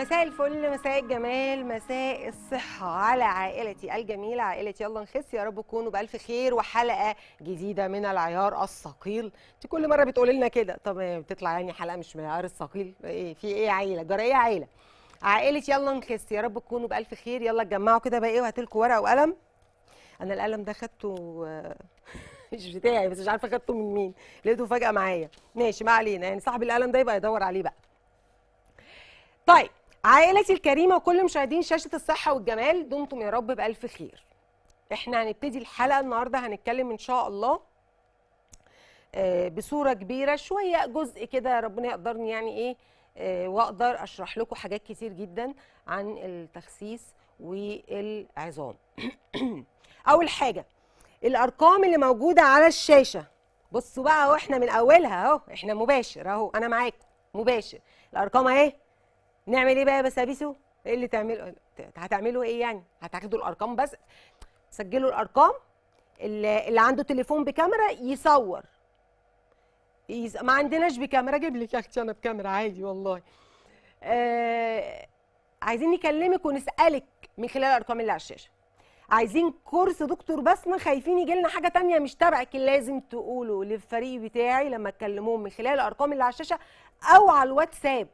مساء الفل مساء الجمال مساء الصحة على عائلتي الجميلة عائلتي يلا نخس يا رب تكونوا بألف خير وحلقة جديدة من العيار الثقيل انت كل مرة بتقولي لنا كده طب بتطلع يعني حلقة مش من العيار الثقيل ايه في ايه عيلة جرى ايه عيلة عائلة يلا نخس يا رب تكونوا بألف خير يلا اتجمعوا كده بقى ايه وهاتلكوا ورقة وقلم أنا القلم ده خدته مش بتاعي بس مش عارفة خدته من مين لقيته فجأة معايا ماشي ما علينا يعني صاحب القلم ده يبقى يدور عليه بقى طيب عائلتي الكريمه وكل مشاهدين شاشه الصحه والجمال دمتم يا رب بالف خير احنا هنبتدي الحلقه النهارده هنتكلم ان شاء الله آه، بصوره كبيره شويه جزء كده ربنا يقدرني يعني ايه آه، واقدر اشرح لكم حاجات كتير جدا عن التخسيس والعظام اول حاجه الارقام اللي موجوده على الشاشه بصوا بقى واحنا من اولها اهو احنا مباشر اهو انا معاكم مباشر الارقام اهي نعمل ايه بقى يا بسابيسو ايه اللي تعمله هتعملوا ايه يعني هتاخدوا الارقام بس سجلوا الارقام اللي عنده تليفون بكاميرا يصور يز... ما عندناش بكاميرا اجيب لك يا اختي انا بكاميرا عادي والله آه... عايزين نكلمك ونسالك من خلال الارقام اللي على الشاشه عايزين كورس دكتور بسمه خايفين يجي لنا حاجه تانية مش تبعك لازم تقولوا للفريق بتاعي لما تكلموهم من خلال الارقام اللي على الشاشه او على الواتساب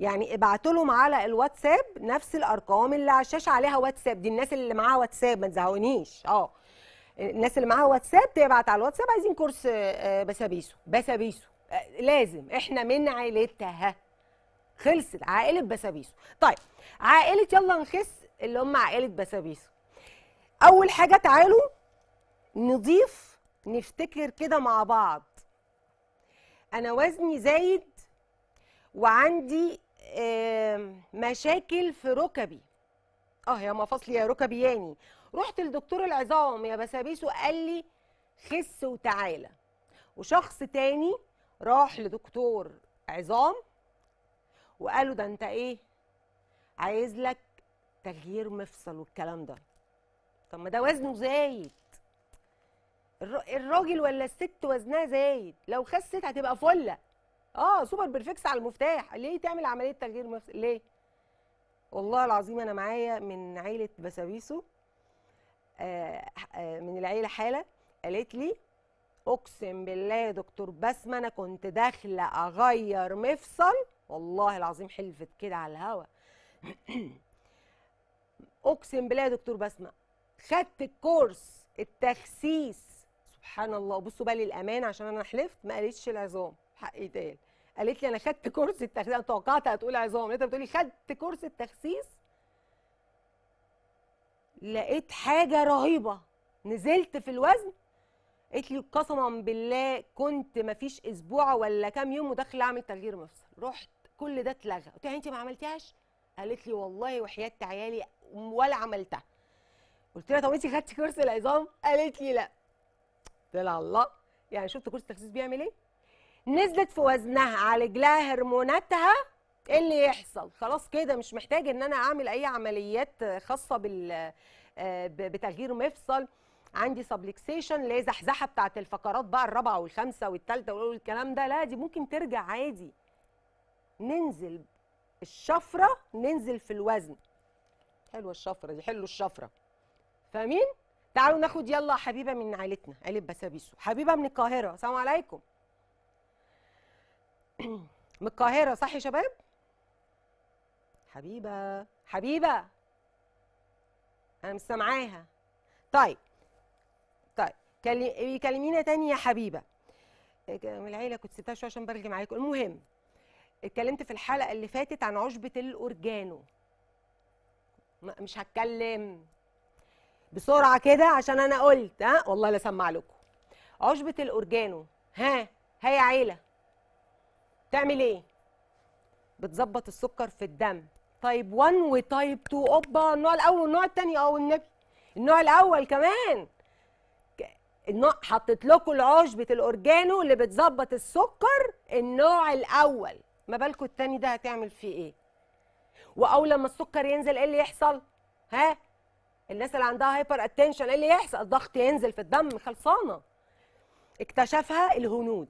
يعني ابعتوا لهم على الواتساب نفس الارقام اللي على الشاشه عليها واتساب دي الناس اللي معاها واتساب ما تزهقونيش اه الناس اللي معاها واتساب تبعت على الواتساب عايزين كورس آه، آه، بسابيسو بسابيسو آه، لازم احنا من عيلتها خلصت عائله بسابيسو طيب عائله يلا نخس اللي هم عائله بسابيسو اول حاجه تعالوا نضيف نفتكر كده مع بعض انا وزني زايد وعندي مشاكل في ركبي اه يا مفاصلي يا ركبي يعني رحت لدكتور العظام يا بسابيس وقال لي خس وتعالى وشخص تاني راح لدكتور عظام وقال له ده انت ايه عايز لك تغيير مفصل والكلام ده طب ما ده وزنه زايد الراجل ولا الست وزنها زايد لو خست هتبقى فله اه سوبر بيرفكس على المفتاح ليه تعمل عمليه تغيير مفصل ليه والله العظيم انا معايا من عيله بسابيسو آه آه من العيله حاله قالت لي اقسم بالله يا دكتور بسمه انا كنت داخله اغير مفصل والله العظيم حلفت كده على الهوا اقسم بالله يا دكتور بسمه خدت الكورس التخسيس سبحان الله بصوا بقى للامان عشان انا حلفت ما قالتش العظام حق يتقال قالت لي انا خدت كورس التخسيس انا توقعت هتقول عظام انت بتقولي خدت كورس التخسيس لقيت حاجه رهيبه نزلت في الوزن قالت لي قسما بالله كنت مفيش اسبوع ولا كام يوم وداخله اعمل تغيير مفصل رحت كل ده اتلغى قلت لها انت ما عملتيهاش قالت لي والله وحياه عيالي ولا عملتها قلت لها طب انت خدتي كورس العظام قالت لي لا قلت لها الله يعني شفت كورس التخسيس بيعمل ايه نزلت في وزنها على رجلها هرموناتها ايه اللي يحصل خلاص كده مش محتاج ان انا اعمل اي عمليات خاصه بال آه، بتغيير مفصل عندي سبلكسيشن اللي هي زحزحه بتاعه الفقرات بقى الرابعه والخامسه والثالثه والكلام ده لا دي ممكن ترجع عادي ننزل الشفره ننزل في الوزن حلوه الشفره دي حلو الشفره فاهمين تعالوا ناخد يلا حبيبه من عائلتنا قالب بسابيسو حبيبه من القاهره سلام عليكم من القاهره صح يا شباب حبيبه حبيبه انا مش سامعاها طيب طيب كلمينا تاني يا حبيبه العيله كنت سبتها شويه عشان برجع معاكم المهم اتكلمت في الحلقه اللي فاتت عن عشبه الاورجانو مش هتكلم بسرعه كده عشان انا قلت ها والله لا سمع لكم عشبه الاورجانو ها ها يا عيله تعمل ايه بتظبط السكر في الدم تايب 1 وتايب 2 اوبا النوع الاول والنوع الثاني اه والنبي النوع الاول كمان النوع حطيت لكم العشبه الاورجانو اللي بتظبط السكر النوع الاول ما بالكم الثاني ده هتعمل فيه ايه واول لما السكر ينزل ايه اللي يحصل ها الناس اللي عندها هايبر اتنشن ايه اللي يحصل الضغط ينزل في الدم خلصانه اكتشفها الهنود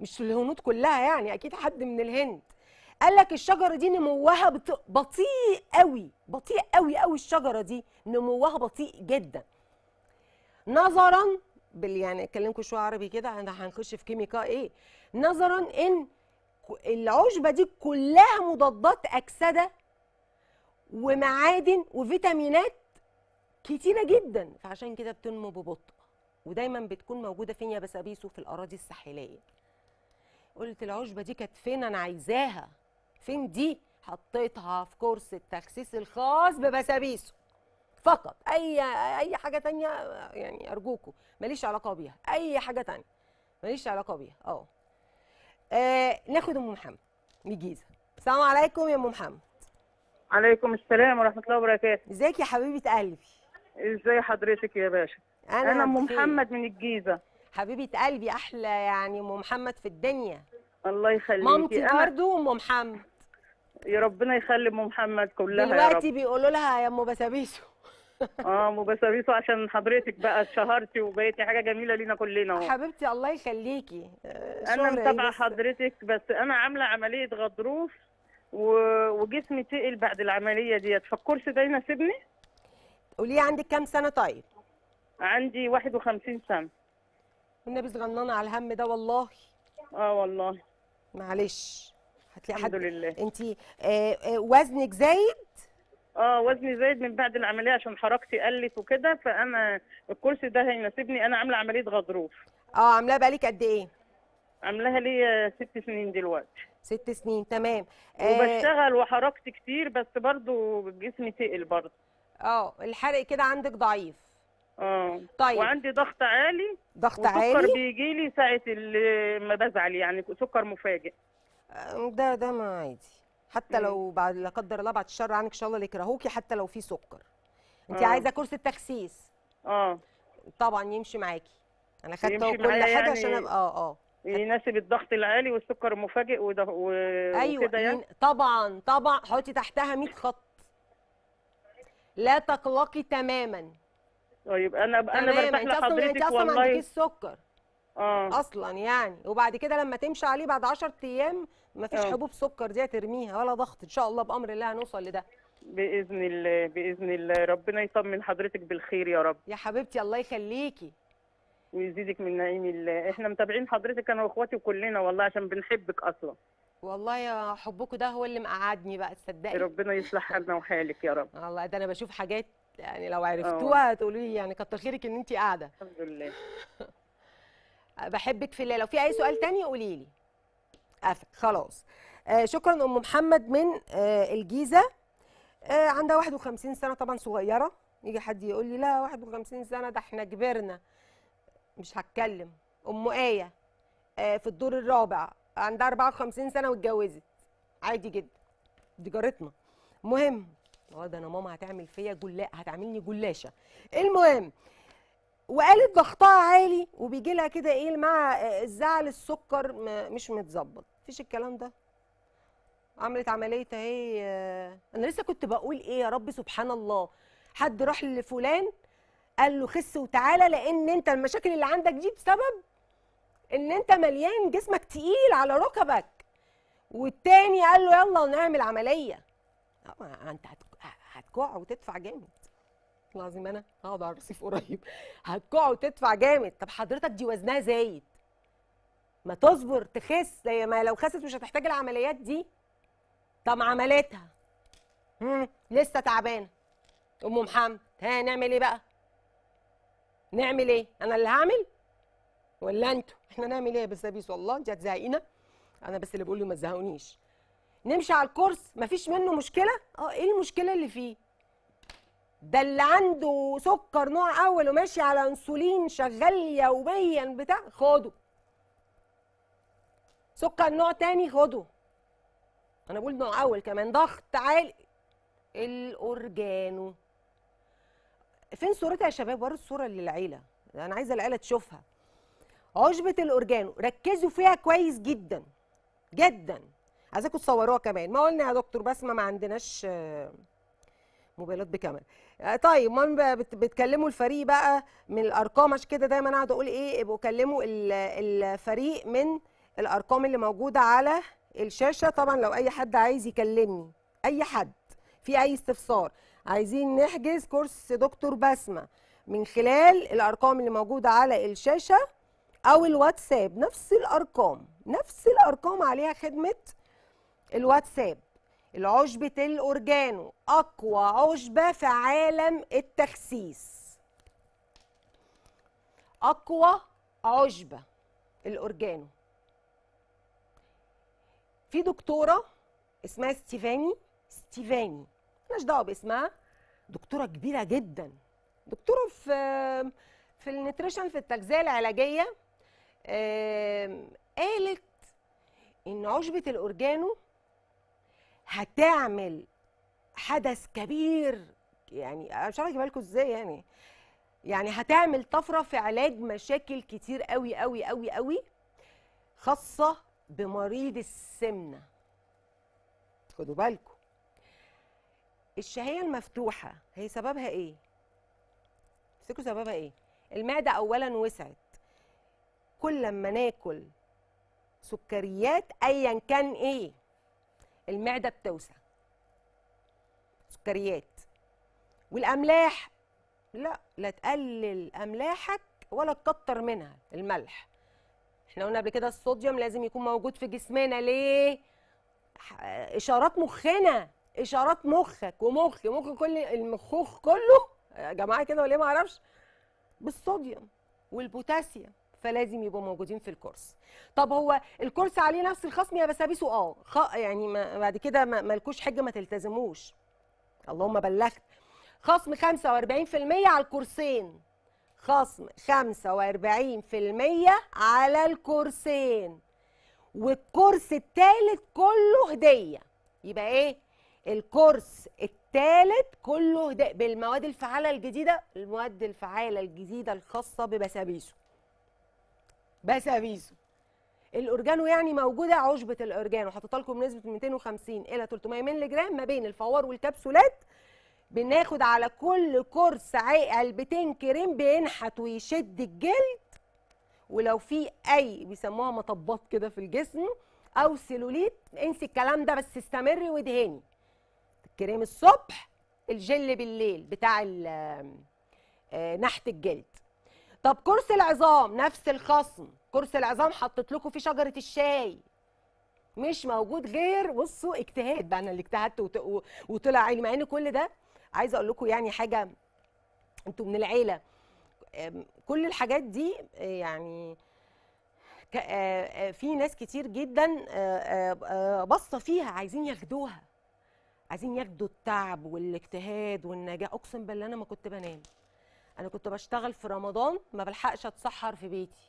مش الهنود كلها يعني اكيد حد من الهند قال لك الشجره دي نموها بطيء قوي بطيء قوي قوي الشجره دي نموها بطيء جدا نظرا بال يعني اكلمكم شويه عربي كده احنا هنخش في كيميكا ايه نظرا ان العشبه دي كلها مضادات اكسده ومعادن وفيتامينات كتيره جدا فعشان كده بتنمو ببطء ودايما بتكون موجوده فين يا بسابيسو في الاراضي الساحليه قلت العشبه دي كانت فين انا عايزاها فين دي حطيتها في كورس التخسيس الخاص ببسابيسو فقط اي اي حاجه تانية يعني ارجوكم ماليش علاقه بيها اي حاجه تانية ماليش علاقه بيها اه, آه، ناخد ام محمد من الجيزه السلام عليكم يا ام محمد عليكم السلام ورحمه الله وبركاته ازيك يا حبيبه قلبي ازاي حضرتك يا باشا أنا ام محمد من الجيزه حبيبه قلبي احلى يعني ام محمد في الدنيا الله يخليكي مامتي برضه وام محمد يا ربنا يخلي ام محمد كلها دلوقتي بيقولوا لها يا ام بسابيسو اه ام بسابيسو عشان حضرتك بقى اتشهرتي وبقيتي حاجه جميله لينا كلنا اهو حبيبتي الله يخليكي انا متابعه حضرتك بس انا عامله عمليه غضروف و... وجسمي تقل بعد العمليه ديت فالكرسي ده يناسبني قولي عندك كام سنه طيب عندي 51 سنه والنبي صغننه على الهم ده والله اه والله معلش هتلاقي الحمد حد لله انت آه آه وزنك زايد اه وزني زايد من بعد العمليه عشان حركتي قلت وكده فانا الكرسي ده هيناسبني انا عامله عمليه غضروف اه عاملاها بقالك قد ايه عاملاها لي ست سنين دلوقتي ست سنين تمام آه وبشتغل وحركت كتير بس برضو جسمي تقل برضو اه الحرق كده عندك ضعيف اه طيب وعندي ضغط عالي ضغط عالي السكر بيجي لي ساعه ما بزعل يعني سكر مفاجئ آه، ده ده ما عادي حتى لو بعد لا قدر الله بعد الشر عنك ان شاء الله اللي يكرهوكي حتى لو في سكر انت آه. عايزه كرسي التخسيس اه طبعا يمشي معاكي انا خدته كل حاجه يعني عشان اه اه يناسب الضغط العالي والسكر المفاجئ وده و... أيوة وكده يعني طبعا طبعا حطي تحتها 100 خط لا تقلقي تماما طيب انا انا برتاح يعني لحضرتك انت اصلا ما عندكيش سكر اه اصلا يعني وبعد كده لما تمشي عليه بعد 10 ايام مفيش أوه. حبوب سكر دي هترميها ولا ضغط ان شاء الله بامر الله هنوصل لده باذن الله باذن الله ربنا يطمن حضرتك بالخير يا رب يا حبيبتي الله يخليكي ويزيدك من نعيم الله احنا متابعين حضرتك انا واخواتي وكلنا والله عشان بنحبك اصلا والله يا حبكم ده هو اللي مقعدني بقى تصدقي ربنا يصلح حالنا وحالك يا رب الله ده انا بشوف حاجات يعني لو عرفتوها هتقولي آه. لي يعني كتر خيرك ان انت قاعده الحمد لله بحبك في الله لو في اي سؤال تاني قولي لي قفل خلاص آه شكرا ام محمد من آه الجيزه آه عندها 51 سنه طبعا صغيره يجي حد يقول لي لا 51 سنه ده احنا كبرنا مش هتكلم ام ايه آه في الدور الرابع عندها 54 سنه واتجوزت عادي جدا دي جارتنا مهم آه، ده انا ماما هتعمل فيا جلاء هتعملني جلاشه المهم وقالت ضغطها عالي وبيجي لها كده ايه مع الزعل السكر مش متظبط مفيش الكلام ده عملت عمليه اهي آه، انا لسه كنت بقول ايه يا رب سبحان الله حد راح لفلان قال له خس وتعالى لان انت المشاكل اللي عندك دي بسبب ان انت مليان جسمك تقيل على ركبك والتاني قال له يلا نعمل عمليه انت هتكوع وتدفع جامد العظيم انا هقعد على الرصيف قريب هتكوع وتدفع جامد طب حضرتك دي وزنها زايد ما تصبر تخس ما لو خست مش هتحتاج العمليات دي طب عملتها لسه تعبانه ام محمد ها نعمل ايه بقى نعمل ايه انا اللي هعمل ولا انتوا احنا نعمل ايه يا ابيس والله انت هتزهقينا انا بس اللي بقول له ما تزهقونيش نمشي على الكورس مفيش منه مشكله اه ايه المشكله اللي فيه ده اللي عنده سكر نوع اول وماشي على انسولين شغال يوميا بتاع خده سكر نوع تاني خده انا بقول نوع اول كمان ضغط عالي الاورجانو فين صورتها يا شباب ورا الصوره للعيله انا عايزه العيله تشوفها عشبه الاورجانو ركزوا فيها كويس جدا جدا عايزاكم تصوروها كمان ما قلنا يا دكتور بسمه ما عندناش آه، موبايلات بكاميرا آه، طيب ما بتكلموا الفريق بقى من الارقام عشان كده دايما اقعد اقول ايه ابقوا كلموا الفريق من الارقام اللي موجوده على الشاشه طبعا لو اي حد عايز يكلمني اي حد في اي استفسار عايزين نحجز كورس دكتور بسمه من خلال الارقام اللي موجوده على الشاشه او الواتساب نفس الارقام نفس الارقام عليها خدمه الواتساب العشبة الأورجانو أقوى عشبة في عالم التخسيس أقوى عشبة الأورجانو في دكتورة اسمها ستيفاني ستيفاني مش دعوة باسمها دكتورة كبيرة جدا دكتورة في في النتريشن في التغذية العلاجية قالت إن عشبة الأورجانو هتعمل حدث كبير يعني انا مش عارفه اجيبها لكم ازاي يعني يعني هتعمل طفره في علاج مشاكل كتير قوي قوي قوي قوي خاصه بمريض السمنه خدوا بالكم الشهيه المفتوحه هي سببها ايه تفتكروا سببها ايه المعده اولا وسعت كل لما ناكل سكريات ايا كان ايه المعده بتوسع سكريات والاملاح لا لا تقلل املاحك ولا تكتر منها الملح احنا قلنا قبل كده الصوديوم لازم يكون موجود في جسمنا ليه اشارات مخنا اشارات مخك ومخ مخ كل المخوخ كله يا جماعه كده وليه ما اعرفش بالصوديوم والبوتاسيوم فلازم يبقوا موجودين في الكورس طب هو الكورس عليه نفس الخصم يا بسابيسه اه يعني ما بعد كده مالكوش حجه ما تلتزموش اللهم بلغت خصم 45% على الكورسين خصم 45% على الكورسين والكورس الثالث كله هديه يبقى ايه الكورس الثالث كله هديه بالمواد الفعاله الجديده المواد الفعاله الجديده الخاصه ببسابيسو افيزو الاورجانو يعني موجوده عشبه الاورجانو حاطط لكم نسبه 250 الى 300 مللي جرام ما بين الفوار والكبسولات بناخد على كل كرس علبتين كريم بينحت ويشد الجلد ولو في اي بيسموها مطبات كده في الجسم او سيلوليت انسي الكلام ده بس استمري وادهني الكريم الصبح الجل بالليل بتاع آه، نحت الجلد طب كرسي العظام نفس الخصم كرسي العظام حطيت لكم فيه شجره الشاي مش موجود غير بصوا اجتهاد بقى انا اللي اجتهدت وط... وطلع عيني مع ان كل ده عايزه اقول لكم يعني حاجه انتوا من العيله كل الحاجات دي آه، يعني آه، آه، في ناس كتير جدا باصه فيها عايزين ياخدوها عايزين ياخدوا التعب والاجتهاد والنجاح اقسم بالله انا ما كنت بنام انا كنت بشتغل في رمضان ما بلحقش اتسحر في بيتي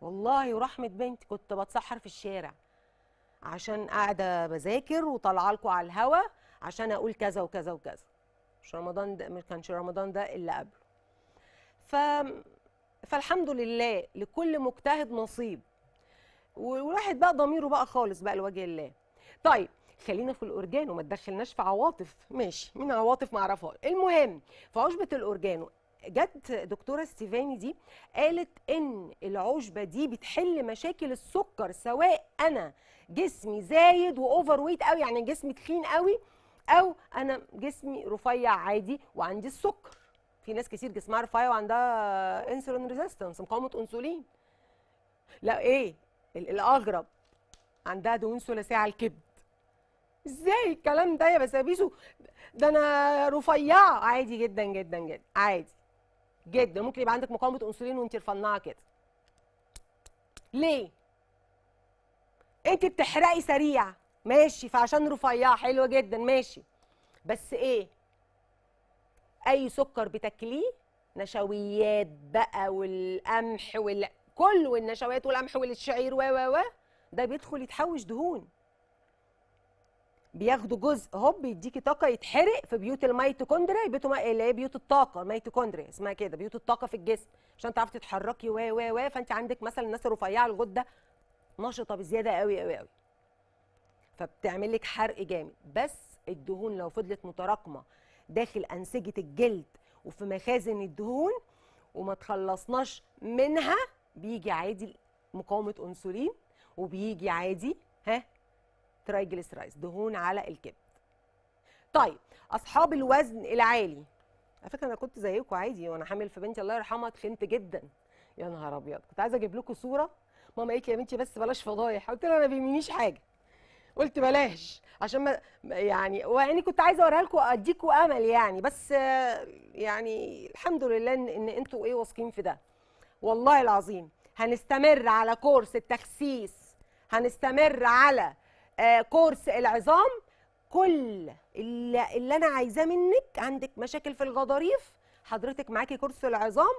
والله ورحمه بنتي كنت بتسحر في الشارع عشان قاعده بذاكر وطالعه لكم على الهوا عشان اقول كذا وكذا وكذا مش رمضان ده ما كانش رمضان ده الا قبله ف فالحمد لله لكل مجتهد نصيب وواحد بقى ضميره بقى خالص بقى لوجه الله طيب خلينا في الاورجانو ما تدخلناش في عواطف ماشي من عواطف ما اعرفها المهم في عشبه الاورجانو جت دكتوره ستيفاني دي قالت ان العشبه دي بتحل مشاكل السكر سواء انا جسمي زايد واوفر ويت قوي يعني جسمي تخين قوي او انا جسمي رفيع عادي وعندي السكر في ناس كتير جسمها رفيع وعندها انسولين ريزيستنس مقاومه انسولين لا ايه الاغرب عندها دهون ثلاثيه على الكبد ازاي الكلام ده يا بسابيسو ده انا رفيعه عادي جدا جدا جدا عادي جدا ممكن يبقى عندك مقاومه انسولين وانت رفنعه كده ليه انت بتحرقي سريع ماشي فعشان رفيعه حلوه جدا ماشي بس ايه اي سكر بتاكليه نشويات بقى والقمح وال كل النشويات والقمح والشعير و و و ده بيدخل يتحوش دهون بياخدوا جزء هوب يديكي طاقه يتحرق في بيوت الميتوكوندريا بيوت اللي هي بيوت الطاقه الميتوكوندريا اسمها كده بيوت الطاقه في الجسم عشان تعرفي تتحركي و و و فانت عندك مثلا الناس الرفيعه الغده نشطه بزياده قوي قوي قوي فبتعمل لك حرق جامد بس الدهون لو فضلت متراكمه داخل انسجه الجلد وفي مخازن الدهون وما تخلصناش منها بيجي عادي مقاومه انسولين وبيجي عادي ها ترايجليسرايز دهون على الكبد طيب اصحاب الوزن العالي على فكره انا كنت زيكم عادي وانا حامل في بنتي الله يرحمها تخنت جدا يا نهار ابيض كنت عايزه اجيب لكم صوره ماما قالت لي يا بنتي بس بلاش فضايح قلت لها انا ما بيهمنيش حاجه قلت بلاش عشان ما يعني واني كنت عايزه اوريها لكم اديكم امل يعني بس يعني الحمد لله ان, إن انتوا ايه واثقين في ده والله العظيم هنستمر على كورس التخسيس هنستمر على آه، كورس العظام كل اللي, اللي انا عايزاه منك عندك مشاكل في الغضاريف حضرتك معاكي كورس العظام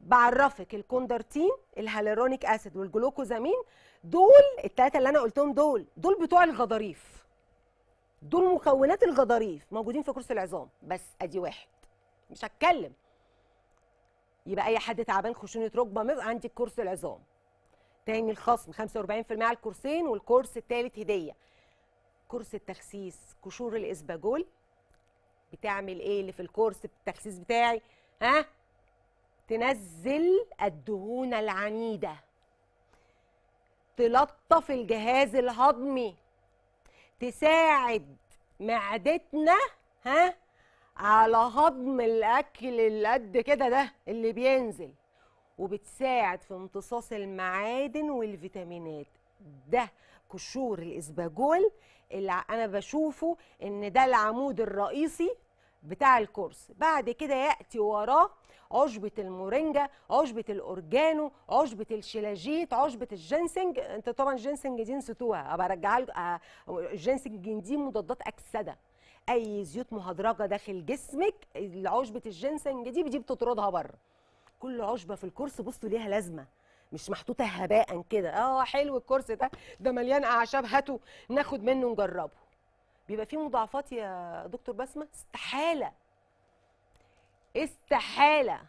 بعرفك الكوندرتين الهالورونيك اسيد والجلوكوزامين دول الثلاثه اللي انا قلتهم دول دول بتوع الغضاريف دول مكونات الغضاريف موجودين في كورس العظام بس ادي واحد مش هتكلم يبقى اي حد تعبان خشونه ركبه عندك كورس العظام تاني الخصم 45% على الكورسين والكورس الثالث هديه كورس التخسيس قشور الاسباجول بتعمل ايه اللي في الكورس التخسيس بتاعي ها تنزل الدهون العنيده تلطف الجهاز الهضمي تساعد معدتنا ها على هضم الاكل اللي قد كده ده اللي بينزل وبتساعد في امتصاص المعادن والفيتامينات ده كشور الاسباجول اللي انا بشوفه ان ده العمود الرئيسي بتاع الكورس بعد كده ياتي وراه عشبة المورينجا عشبة الأورجانو عشبة الشلاجيت عشبة الجنسنج انت طبعا الجنسنج دي نسيتوها ابقى ارجعها لكم آه، دي مضادات أكسدة أي زيوت مهدرجة داخل جسمك عشبة الجنسنج دي بتجيب تطردها بره كل عشبه في الكرسي بصوا ليها لازمه مش محطوطه هباء كده اه حلو الكرسي ده ده مليان اعشاب هاته ناخد منه نجربه بيبقى فيه مضاعفات يا دكتور بسمه استحاله استحاله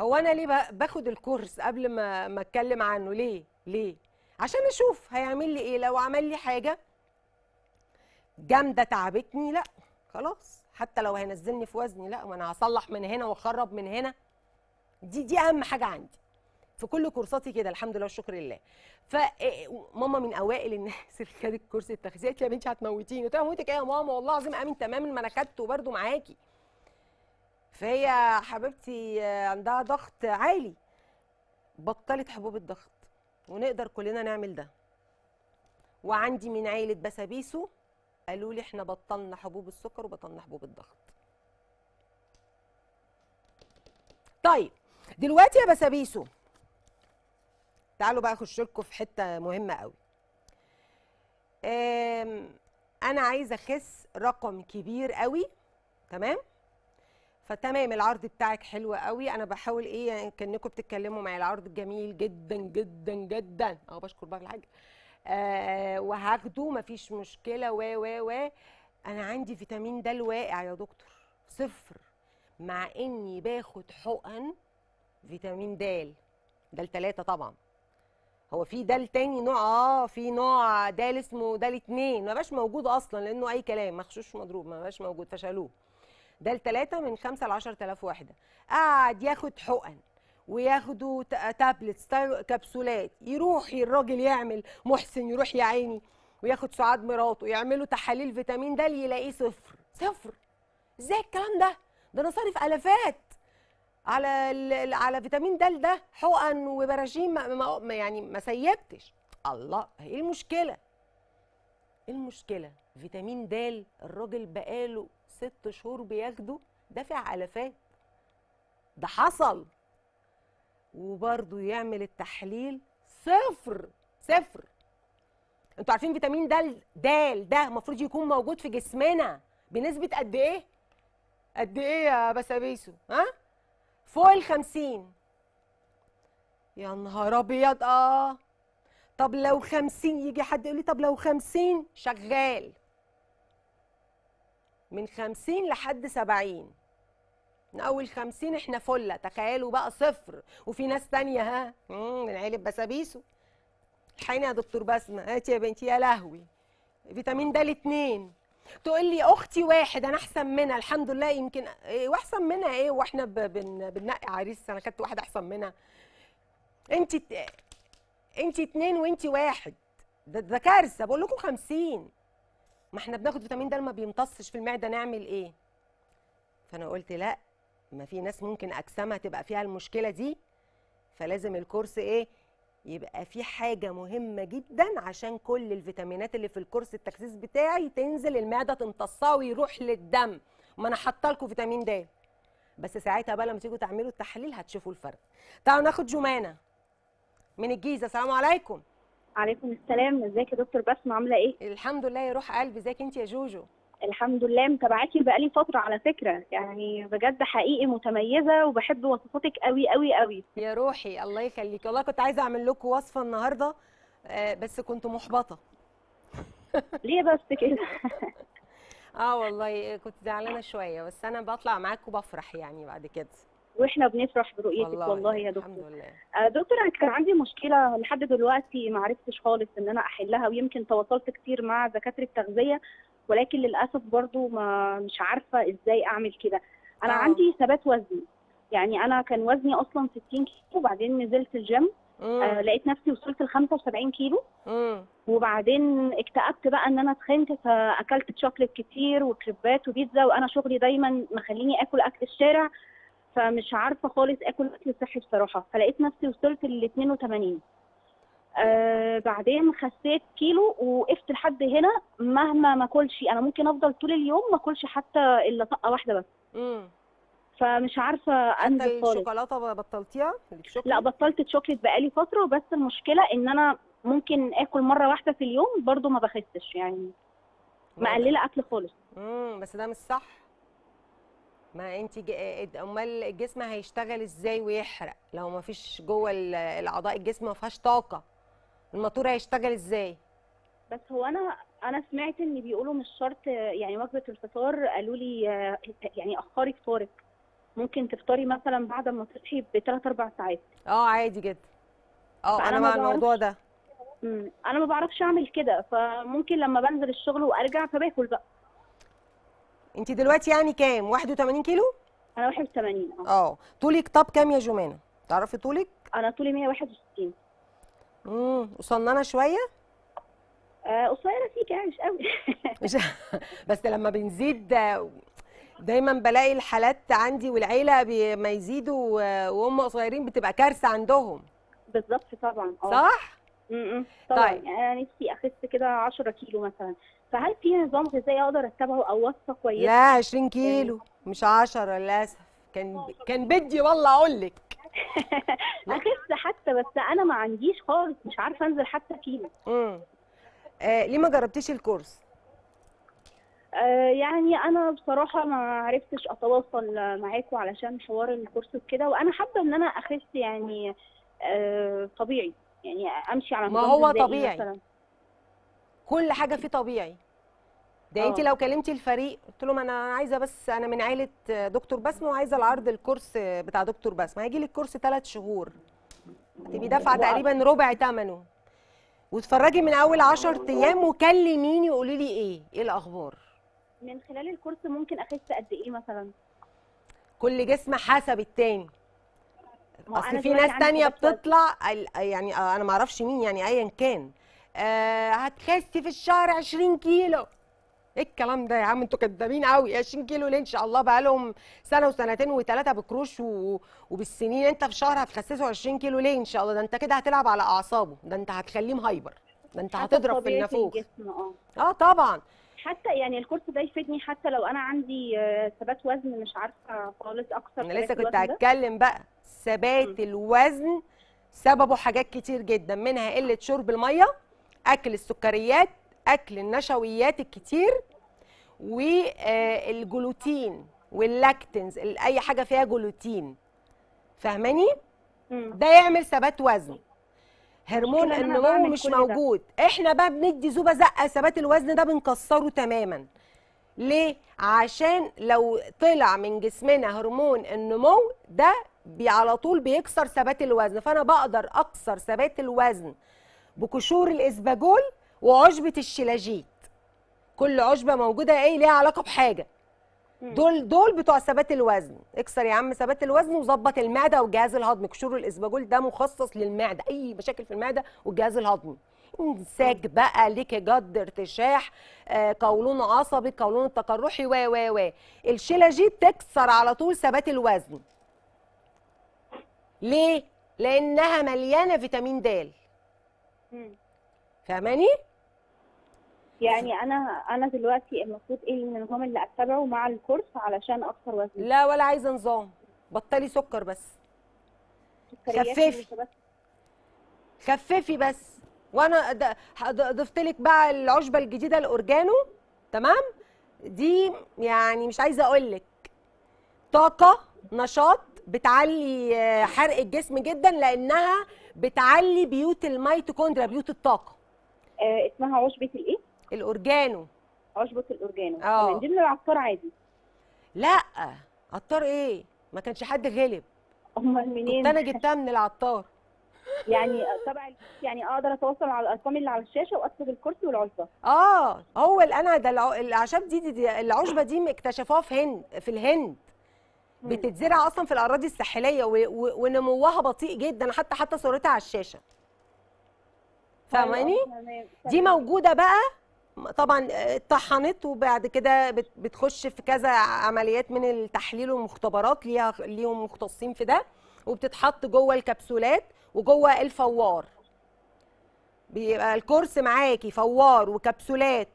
هو انا ليه باخد الكورس قبل ما ما اتكلم عنه ليه ليه عشان اشوف هيعمل لي ايه لو عمل لي حاجه جامده تعبتني لا خلاص حتى لو هينزلني في وزني لا وانا هصلح من هنا واخرب من هنا دي دي اهم حاجه عندي في كل كورساتي كده الحمد لله والشكر لله فماما إيه، من اوائل الناس اللي خدت كورس التغذيه قالت لي يا بنتي هتموتيني قلت لها هموتك ايه يا ماما والله العظيم امين تماما ما انا خدته برده معاكي فهي حبيبتي عندها ضغط عالي بطلت حبوب الضغط ونقدر كلنا نعمل ده وعندي من عيله بسابيسو قالوا لي احنا بطلنا حبوب السكر وبطلنا حبوب الضغط طيب دلوقتي يا بسابيسو تعالوا بقى اخش لكم في حته مهمه قوي انا عايزه اخس رقم كبير قوي تمام فتمام العرض بتاعك حلو قوي انا بحاول ايه يعني كانكم بتتكلموا معايا العرض جميل جدا جدا جدا اه بشكر بقى الحاج آه وهاخده مفيش مشكله و و و انا عندي فيتامين د الواقع يا دكتور صفر مع اني باخد حقن فيتامين د د التلاته طبعا هو في د تاني نوع اه في نوع د اسمه د اتنين ما بقاش موجود اصلا لانه اي كلام مخشوش مضروب ما بقاش موجود فشالوه د التلاته من 5 ل 10000 وحده قعد ياخد حقن وياخدوا تابلتس كبسولات يروح الراجل يعمل محسن يروح يا عيني وياخد سعاد مراته يعملوا تحاليل فيتامين د يلاقيه صفر صفر ازاي الكلام ده ده انا صارف الافات على على فيتامين د ده حقن وبراشيم ما ما يعني ما سيبتش الله ايه المشكله ايه المشكله فيتامين د الراجل بقاله ست شهور بياخده دافع الافات ده حصل وبرضه يعمل التحليل صفر صفر انتوا عارفين فيتامين د د ده المفروض يكون موجود في جسمنا بنسبه قد ايه قد ايه يا بسابيسو ها فوق ال 50 يا نهار ابيض اه طب لو 50 يجي حد يقول لي طب لو 50 شغال من 50 لحد 70 من اول 50 احنا فله تخيلوا بقى صفر وفي ناس ثانيه ها من عيله بسابيسه الحقيني يا دكتور بسمه هاتي يا بنتي يا لهوي فيتامين د الاثنين تقول لي اختي واحد انا احسن منها الحمد لله يمكن إيه واحسن منها ايه واحنا بننقي عريس انا كانت واحده احسن منها انت انت اتنين وانت واحد ده, ده كارثه بقول لكم 50 ما احنا بناخد فيتامين د ما بيمتصش في المعده نعمل ايه فانا قلت لا ما في ناس ممكن اجسامها تبقى فيها المشكله دي فلازم الكورس ايه يبقى في حاجه مهمه جدا عشان كل الفيتامينات اللي في الكورس التخسيس بتاعي تنزل المعده تمتصها ويروح للدم ما انا حاطه لكم فيتامين د بس ساعتها بقى لما تيجوا تعملوا التحليل هتشوفوا الفرق تعالوا ناخد جمانه من الجيزه السلام عليكم عليكم السلام ازيك يا دكتور بسمه عامله ايه الحمد لله يا روح قلبي ازيك انت يا جوجو الحمد لله متابعاكي بقالي فتره على فكره يعني بجد حقيقي متميزه وبحب وصفاتك قوي قوي قوي يا روحي الله يخليك والله كنت عايزه اعمل لكم وصفه النهارده آه، بس كنت محبطه ليه بس كده اه والله كنت زعلانه شويه بس انا بطلع معاك وبفرح يعني بعد كده واحنا بنفرح برؤيتك والله, والله يا دكتور الحمد لله. آه، دكتور انا كان عندي مشكله لحد دلوقتي ما عرفتش خالص ان انا احلها ويمكن تواصلت كتير مع دكاتره التغذيه ولكن للاسف برضو ما مش عارفه ازاي اعمل كده انا أوه. عندي ثبات وزني يعني انا كان وزني اصلا 60 كيلو وبعدين نزلت الجيم آه لقيت نفسي وصلت ل 75 كيلو مم. وبعدين اكتئبت بقى ان انا اتخنت فاكلت شوكليت كتير وكريبات وبيتزا وانا شغلي دايما مخليني اكل اكل الشارع فمش عارفه خالص اكل اكل صحي بصراحه فلقيت نفسي وصلت ل 82 آه، بعدين خسيت كيلو وقفت لحد هنا مهما ما اكلش انا ممكن افضل طول اليوم ما اكلش حتى الا طقه واحده بس امم فمش عارفه انزل خالص الشوكولاته بطلتيها لا بطلت الشوكليت بقالي فتره بس المشكله ان انا ممكن اكل مره واحده في اليوم برضو ما بخسش يعني مقلله اكل خالص امم بس ده مش صح ما انت امال الجسم هيشتغل ازاي ويحرق لو ما فيش جوه الاعضاء الجسم ما فيهاش طاقه الماتور هيشتغل ازاي بس هو انا انا سمعت ان بيقولوا مش شرط يعني وجبه الفطار قالوا لي يعني اخري فطارك ممكن تفطري مثلا بعد ما تصحي بثلاث اربع ساعات اه عادي جدا اه انا مع الموضوع ده انا ما بعرفش اعمل كده فممكن لما بنزل الشغل وارجع فباكل بقى انت دلوقتي يعني كام 81 كيلو انا 81 آه. اه طولك طب كام يا جمانه تعرفي طولك انا طولي 161 امم وصننه شويه آه، قصيره فيك يعني مش قوي بس لما بنزيد دايما بلاقي الحالات عندي والعيله ما يزيدوا آه، وهم صغيرين بتبقى كارثه عندهم بالظبط طبعا اه صح امم طبعا طيب. يعني انا نفسي اخس كده 10 كيلو مثلا فهل في نظام غذائي اقدر اتبعه او وصفه كويسه لا 20 كيلو يعني مش 10 للاسف كان كان بدي والله اقول لك اخف حتى بس انا ما عنديش خالص مش عارفه انزل حتى كيلو امم آه ليه ما جربتيش الكورس آه، يعني انا بصراحه ما عرفتش اتواصل معاكم علشان حوار الكورس وكده وانا حابه ان انا اخس يعني آه، طبيعي يعني امشي على ما هو طبيعي مثلا. كل حاجه فيه طبيعي ده انت اه. لو كلمتي الفريق قلت لهم انا عايزه بس انا من عائله آه، دكتور بسمه وعايزه العرض الكورس آه، بتاع دكتور بسمه هيجي لي الكورس ثلاث شهور هتبقي دافعه تقريبا ربع ثمنه واتفرجي من اول 10 ايام وكلميني وقولي لي ايه ايه الاخبار من خلال الكورس ممكن اخس قد ايه مثلا كل جسم حسب التاني اصل في ناس تانية بتطلع يعني انا ما اعرفش مين يعني ايا كان آه هتخسي في الشهر 20 كيلو ايه الكلام ده يا عم انتوا كدابين قوي 20 كيلو ليه ان شاء الله بقى لهم سنه وسنتين وثلاثه بكروش و... وبالسنين انت في شهر هتخسسه 20 كيلو ليه ان شاء الله ده انت كده هتلعب على اعصابه ده انت هتخليه مهايبر ده انت هتضرب في النافوخ آه. اه طبعا حتى يعني الكورس ده يفيدني حتى لو انا عندي آه، ثبات وزن مش عارفه خالص اكتر انا لسه كنت هتكلم بقى ثبات الوزن سببه حاجات كتير جدا منها قله شرب الميه اكل السكريات اكل النشويات الكتير والجلوتين واللاكتنز اي حاجه فيها جلوتين فاهماني ده يعمل ثبات وزن هرمون النمو مش موجود ده. احنا بقى بندي زوبه زقه ثبات الوزن ده بنكسره تماما ليه عشان لو طلع من جسمنا هرمون النمو ده بي على طول بيكسر ثبات الوزن فانا بقدر اكسر ثبات الوزن بكشور الاسباجول وعشبه الشلاجيت كل عشبه موجوده ايه ليها علاقه بحاجه دول دول بتوع ثبات الوزن اكسر يا عم ثبات الوزن وظبط المعده والجهاز الهضمي كشور الاسباجول ده مخصص للمعده اي مشاكل في المعده والجهاز الهضمي انساك بقى ليك جد ارتشاح آه، قولون عصبي قولون تقرحي و و و الشيلاجيت تكسر على طول ثبات الوزن ليه لانها مليانه فيتامين د فاهماني؟ يعني انا انا دلوقتي المفروض ايه النظام اللي اتبعه مع الكورس علشان اكثر وزن لا ولا عايزه نظام بطلي سكر بس إيه خففي خففي بس وانا ضفت لك بقى العشبه الجديده الاورجانو تمام دي يعني مش عايزه اقول لك طاقه نشاط بتعلي آه، حرق الجسم جدا لانها بتعلي بيوت الميتوكوندريا بيوت الطاقه آه، اسمها عشبه الايه؟ الاورجانو عشبه الاورجانو اه دي من العطار عادي لا عطار ايه؟ ما كانش حد غلب امال منين؟ انا جبتها من العطار يعني طبعا يعني اقدر اتواصل على الارقام اللي على الشاشه واطلب الكرسي والعشبه اه هو انا ده الاعشاب دي, دي, دي العشبه دي اكتشفوها في هند في الهند بتتزرع اصلا في الاراضي الساحليه ونموها بطيء جدا حتى حتى صورتها على الشاشه فاهماني أيوة، دي موجوده بقى طبعا اتطحنت آه، وبعد كده بتخش في كذا عمليات من التحليل والمختبرات ليها ليهم مختصين في ده وبتتحط جوه الكبسولات وجوه الفوار بيبقى الكورس معاكي فوار وكبسولات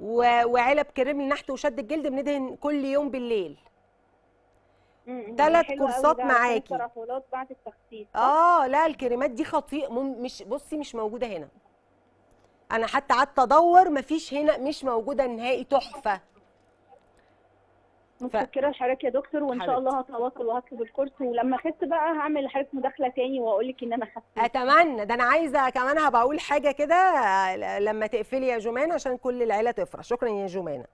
وعلب كريم للنحت وشد الجلد بندهن كل يوم بالليل ثلاث كورسات معاكي بعد التخسيس اه لا الكريمات دي خطيئه مش بصي مش موجوده هنا انا حتى قعدت ادور مفيش هنا مش موجوده نهائي تحفه متشكره لحضرتك يا دكتور وان شاء الله هتواصل وهطلب الكورس ولما اخس بقى هعمل لحضرتك مداخله تاني واقول لك ان انا خسيت اتمنى ده انا عايزه كمان هبقى اقول حاجه كده لما تقفلي يا جمانه عشان كل العيله تفرح شكرا يا جمانه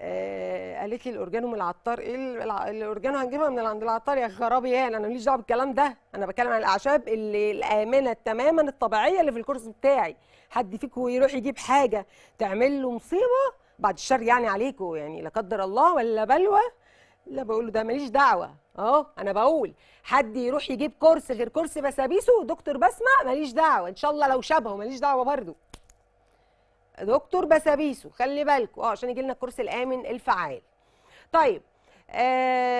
آه، قالت لي الاورجانو من العطار ايه الاورجانو هنجيبها من عند العطار يا خرابي ايه انا ماليش دعوه بالكلام ده انا بتكلم عن الاعشاب اللي الامنه تماما الطبيعيه اللي في الكورس بتاعي حد فيكم يروح يجيب حاجه تعمل له مصيبه بعد الشر يعني عليكم يعني لا قدر الله ولا بلوى لا بقول له ده ماليش دعوه اهو انا بقول حد يروح يجيب كورس غير كورس بسابيسه دكتور بسمه ماليش دعوه ان شاء الله لو شبهه ماليش دعوه برده دكتور بسابيسو خلي بالكم اه عشان يجي لنا الكورس الامن الفعال طيب آه،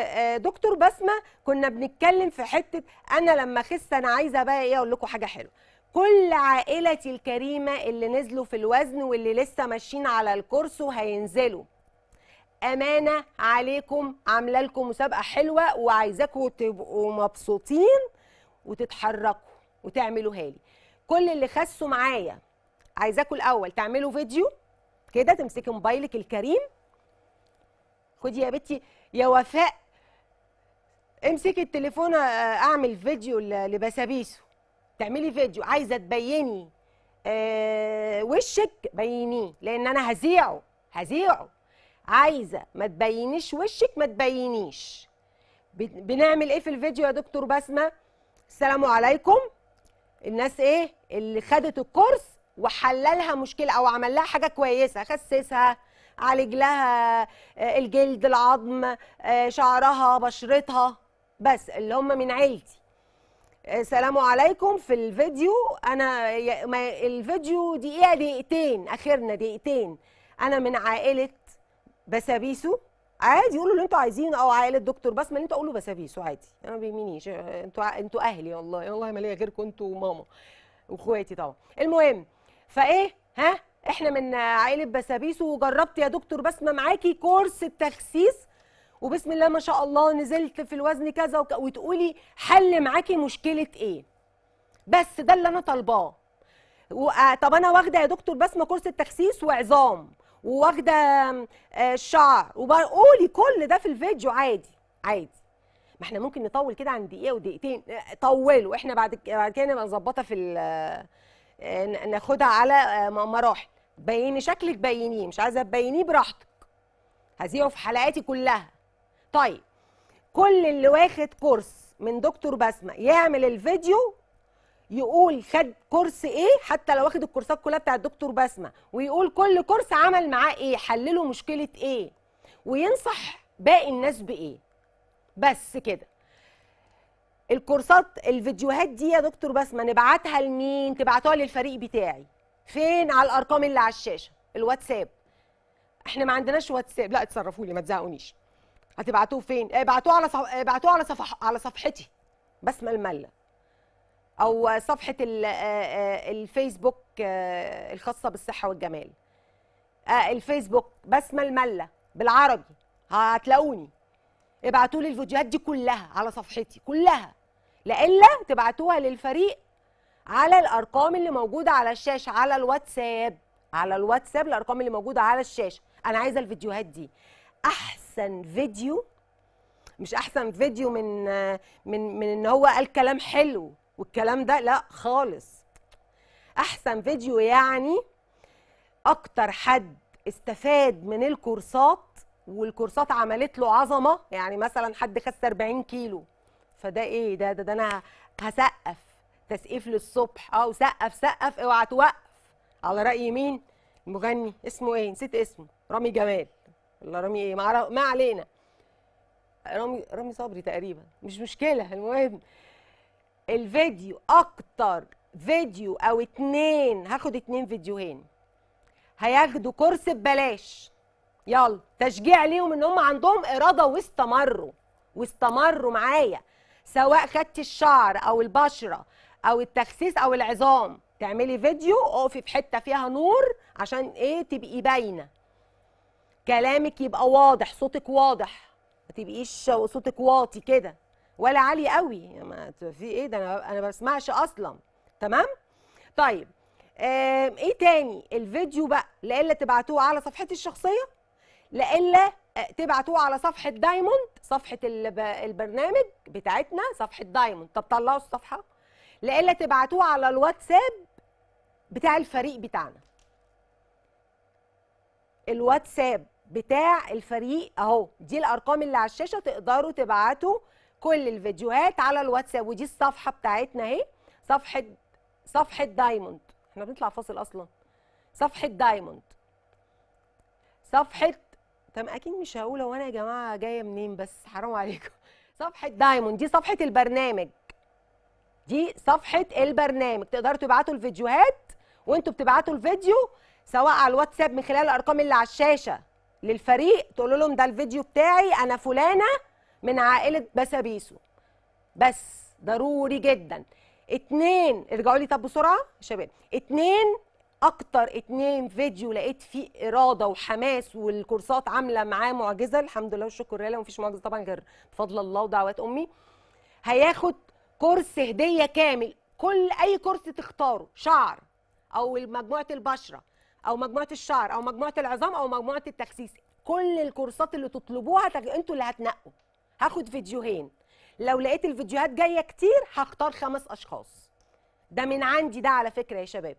آه، دكتور بسمه كنا بنتكلم في حته انا لما اخس انا عايزه بقى ايه اقول لكم حاجه حلوه كل عائلتي الكريمه اللي نزلوا في الوزن واللي لسه ماشيين على الكورس وهينزلوا امانه عليكم عامله لكم مسابقه حلوه وعايزاكم تبقوا مبسوطين وتتحركوا وتعملوا هالي كل اللي خسوا معايا عايزاكوا الاول تعملوا فيديو كده تمسكي موبايلك الكريم خدي يا بنتي يا وفاء امسكي التليفون آه، اعمل فيديو لبسابيسو تعملي فيديو عايزه تبيني أه وشك بينيه لان انا هذيعه هذيعه عايزه ما تبينيش وشك ما تبينيش بنعمل ايه في الفيديو يا دكتور بسمه السلام عليكم الناس ايه اللي خدت الكورس وحللها مشكله او عمل لها حاجه كويسه خسسها عالج لها آه، الجلد العظم آه، شعرها بشرتها بس اللي هم من عيلتي آه، سلام عليكم في الفيديو انا الفيديو دقيقه دقيقتين اخرنا دقيقتين انا من عائله بسابيسو عادي قولوا اللي انتوا عايزينه او عائله دكتور بسمه اللي انتوا قولوا بسابيسو عادي انا ما بيهمنيش انتوا انتوا اهلي والله والله ما ليا غيركم انتوا وماما واخواتي طبعا المهم فايه ها احنا من عائله بسابيس وجربت يا دكتور بسمه معاكي كورس التخسيس وبسم الله ما شاء الله نزلت في الوزن كذا وك... وتقولي حل معاكي مشكله ايه بس ده اللي انا طالباه و... آه، طب انا واخده يا دكتور بسمه كورس التخسيس وعظام وواخده آه، الشعر وقولي كل ده في الفيديو عادي عادي ما احنا ممكن نطول كده عن دقيقه ودقيقتين آه، طولوا احنا بعد بعد كده نبقى نظبطها في آه، ناخدها على آه، مراحل بيني شكلك بينيه مش عايزه تبينيه براحتك هذيعه في حلقاتي كلها طيب كل اللي واخد كورس من دكتور بسمه يعمل الفيديو يقول خد كورس ايه حتى لو واخد الكورسات كلها بتاعت دكتور بسمه ويقول كل كورس عمل معاه ايه حلله مشكله ايه وينصح باقي الناس بايه بس كده الكورسات الفيديوهات دي يا دكتور بسمه نبعتها لمين تبعتوها للفريق بتاعي فين على الارقام اللي على الشاشه الواتساب احنا ما عندناش واتساب لا اتصرفوا لي ما تزعقونيش هتبعتوه فين ابعتوه على صف... ابعتوه على صفح... على صفحتي بسمه المله او صفحه آه، آه، الفيسبوك آه، الخاصه بالصحه والجمال الفيسبوك بسمه المله بالعربي هتلاقوني ابعتوا لي الفيديوهات دي كلها على صفحتي كلها لإلا تبعتوها للفريق على الارقام اللي موجوده على الشاشه على الواتساب على الواتساب الارقام اللي موجوده على الشاشه انا عايزه الفيديوهات دي احسن فيديو مش احسن فيديو من من من ان هو قال كلام حلو والكلام ده لا خالص احسن فيديو يعني اكتر حد استفاد من الكورسات والكورسات عملت له عظمه يعني مثلا حد خس 40 كيلو فده ايه ده ده, ده انا هسقف تسقيف للصبح اه وسقف سقف اوعى توقف على راي مين المغني اسمه ايه نسيت اسمه رامي جمال ولا رامي ايه ما, ما علينا رامي رامي صبري تقريبا مش مشكله المهم الفيديو اكتر فيديو او اتنين هاخد اتنين فيديوهين هياخدوا كورس ببلاش يلا تشجيع ليهم ان هم عندهم اراده واستمروا واستمروا معايا سواء خدتي الشعر او البشره او التخسيس او العظام تعملي فيديو اقفي في حته فيها نور عشان ايه تبقي باينه كلامك يبقى واضح صوتك واضح ما تبقيش صوتك واطي كده ولا عالي قوي ما في ايه ده انا انا ما بسمعش اصلا تمام طيب ايه تاني الفيديو بقى لا تبعتوه على صفحتي الشخصيه لإلا آه، تبعتوه على صفحه دايموند صفحه البرنامج بتاعتنا صفحه دايموند طب طلعوا الصفحه لإلا تبعتوه على الواتساب بتاع الفريق بتاعنا الواتساب بتاع الفريق اهو دي الارقام اللي على الشاشه تقدروا تبعتوا كل الفيديوهات على الواتساب ودي الصفحه بتاعتنا اهي صفحه صفحه دايموند احنا بنطلع فاصل اصلا صفحه دايموند صفحه طب اكيد مش هقول هو انا يا جماعه جايه منين بس حرام عليكم صفحه دايموند دي صفحه البرنامج دي صفحه البرنامج تقدروا تبعتوا الفيديوهات وانتوا بتبعتوا الفيديو سواء على الواتساب من خلال الارقام اللي على الشاشه للفريق تقولوا لهم ده الفيديو بتاعي انا فلانه من عائله بسابيسو بس ضروري جدا اتنين ارجعوا لي طب بسرعه شباب اتنين اكتر اتنين فيديو لقيت فيه اراده وحماس والكورسات عامله معاه معجزه الحمد لله والشكر لله مفيش معجزه طبعا غير بفضل الله ودعوات امي هياخد كورس هديه كامل كل اي كورس تختاره شعر او مجموعه البشره او مجموعه الشعر او مجموعه العظام او مجموعه التخسيس كل الكورسات اللي تطلبوها انتوا اللي هتنقوا هاخد فيديوهين لو لقيت الفيديوهات جايه كتير هختار خمس اشخاص ده من عندي ده على فكره يا شباب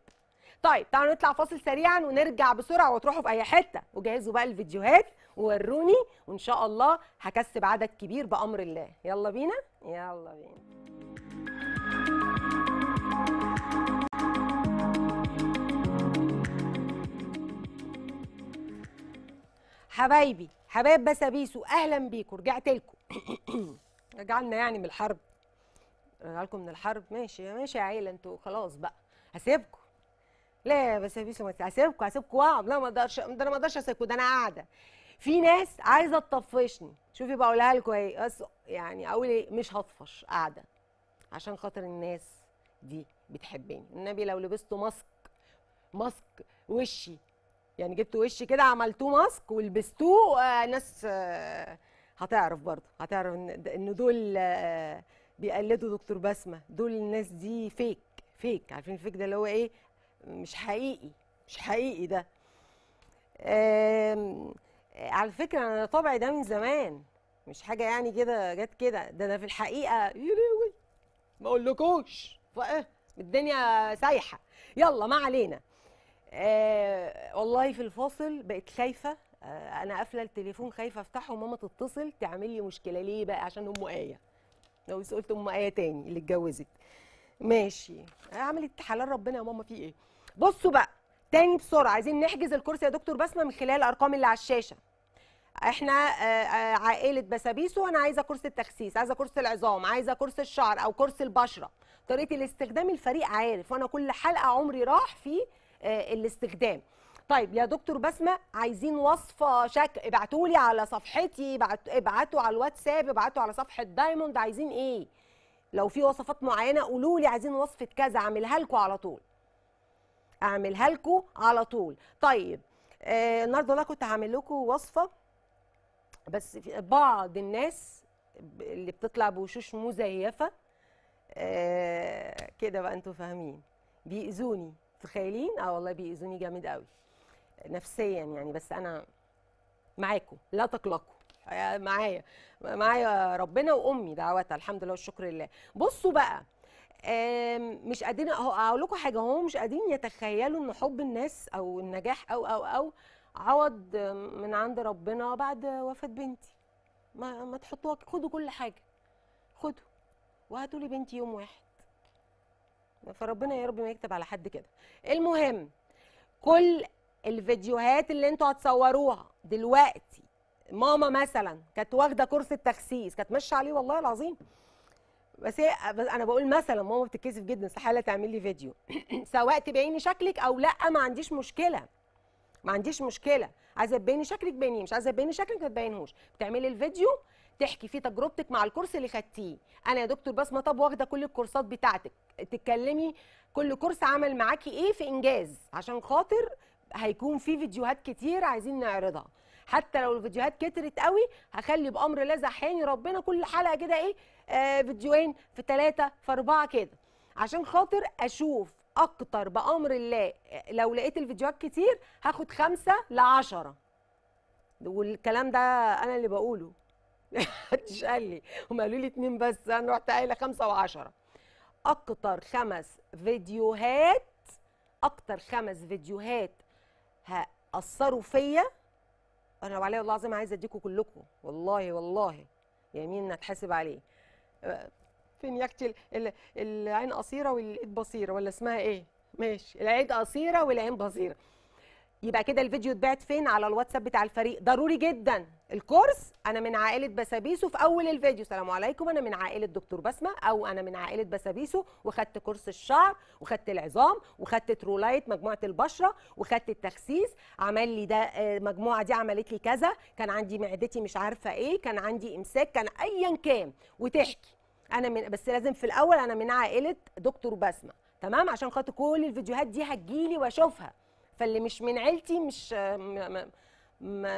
طيب تعالوا نطلع فاصل سريعا ونرجع بسرعه وتروحوا في اي حته وجهزوا بقى الفيديوهات ووروني وان شاء الله هكسب عدد كبير بامر الله يلا بينا يلا بينا حبايبي حبايب بسابيسو اهلا بيكم رجعت لكم رجعنا يعني من الحرب رجعلكم من الحرب ماشي ماشي يا عيله انتوا خلاص بقى هسيبكم لا بس يا بيسو ما هسيبكم هسيبكم واقعد لا ما اقدرش ده انا ما اقدرش اسيبكوا ده انا قاعده في ناس عايزه تطفشني شوفي بقولها لكم اهي بس يعني اقول ايه مش هطفش قاعده عشان خاطر الناس دي بتحبني النبي لو لبست ماسك ماسك وشي يعني جبت وشي كده عملتوه ماسك ولبستوه آه ناس آه هتعرف برضه هتعرف ان دول آه بيقلدوا دكتور بسمه دول الناس دي فيك فيك عارفين الفيك ده اللي هو ايه مش حقيقي مش حقيقي ده على فكره انا طبعي ده من زمان مش حاجه يعني كده جت كده ده انا في الحقيقه يلوي ما اقولكوش آه، الدنيا سايحه يلا ما علينا آه والله في الفاصل بقت خايفه آه انا قافله التليفون خايفه افتحه وماما تتصل تعمل لي مشكله ليه بقى عشان ام ايه لو سألت ام ايه تاني اللي اتجوزت ماشي عملت حلال ربنا يا ماما في ايه بصوا بقى تاني بسرعه عايزين نحجز الكرسي يا دكتور بسمه من خلال الارقام اللي على الشاشه احنا آه، آه، عائله بسابيسو انا عايزه كرسي التخسيس عايزه كرسي العظام عايزه كرسي الشعر او كرسي البشره طريقه الاستخدام الفريق عارف وانا كل حلقه عمري راح في آه، الاستخدام طيب يا دكتور بسمه عايزين وصفه شكل ابعتوا لي على صفحتي ابعتوا على الواتساب ابعتوا على صفحه دايموند عايزين ايه لو في وصفات معينه قولوا لي عايزين وصفه كذا اعملها لكم على طول اعملها لكم على طول طيب آه النهارده انا كنت هعمل لكم وصفه بس بعض الناس اللي بتطلع بوشوش مزيفه آه كده بقى انتوا فاهمين بيأذوني متخيلين اه والله بيأذوني جامد قوي نفسيا يعني بس انا معاكم لا تقلقوا آه، معايا معايا ربنا وامي دعواتها الحمد لله والشكر لله بصوا بقى مش قادرين اقول لكم حاجه هم مش قادرين يتخيلوا ان حب الناس او النجاح او او او عوض من عند ربنا بعد وفاه بنتي ما ما تحطوها خدوا كل حاجه خدوا وهاتوا لي بنتي يوم واحد فربنا يا رب ما يكتب على حد كده المهم كل الفيديوهات اللي انتوا هتصوروها دلوقتي ماما مثلا كانت واخده كورس التخسيس كانت ماشيه عليه والله العظيم بس هي بس انا بقول مثلا ماما بتتكسف جدا استحاله تعمل لي فيديو سواء تبيني شكلك او لا ما عنديش مشكله ما عنديش مشكله عايزه تبيني شكلك بيني مش عايزه تبيني شكلك ما تبينهوش بتعملي الفيديو تحكي فيه تجربتك مع الكورس اللي خدتيه انا يا دكتور بسمه طب واخده كل الكورسات بتاعتك تتكلمي كل كورس عمل معاكي ايه في انجاز عشان خاطر هيكون في فيديوهات كتير عايزين نعرضها حتى لو الفيديوهات كترت قوي هخلي بامر الله زحاني ربنا كل حلقه كده ايه آه فيديوهين في ثلاثه في اربعه كده عشان خاطر اشوف اكتر بامر الله آه، لو لقيت الفيديوهات كتير هاخد خمسة لعشرة والكلام ده انا اللي بقوله محدش قال لي هم قالوا لي اتنين بس انا رحت قايله خمسة وعشرة اكتر خمس فيديوهات اكتر خمس فيديوهات هاثروا فيا انا لو عليا والله العظيم عايزه اديكم كلكم والله والله يمين يعني هتحاسب عليه أه، في نياكتي العين قصيره والايد بصيره ولا اسمها ايه ماشي العين قصيره والعين بصيره يبقى كده الفيديو اتبعت فين على الواتساب بتاع الفريق ضروري جدا الكورس انا من عائله بسابيسو في اول الفيديو السلام عليكم انا من عائله دكتور بسمه او انا من عائله بسابيسو وخدت كورس الشعر وخدت العظام وخدت ترولايت مجموعه البشره وخدت التخسيس عمل لي ده المجموعه آه، دي عملت لي كذا كان عندي معدتي مش عارفه ايه كان عندي امساك كان ايا كان وتحكي انا من بس لازم في الاول انا من عائله دكتور بسمه تمام عشان خاطر كل الفيديوهات دي هتجيلي واشوفها فاللي مش من عيلتي مش ما, ما,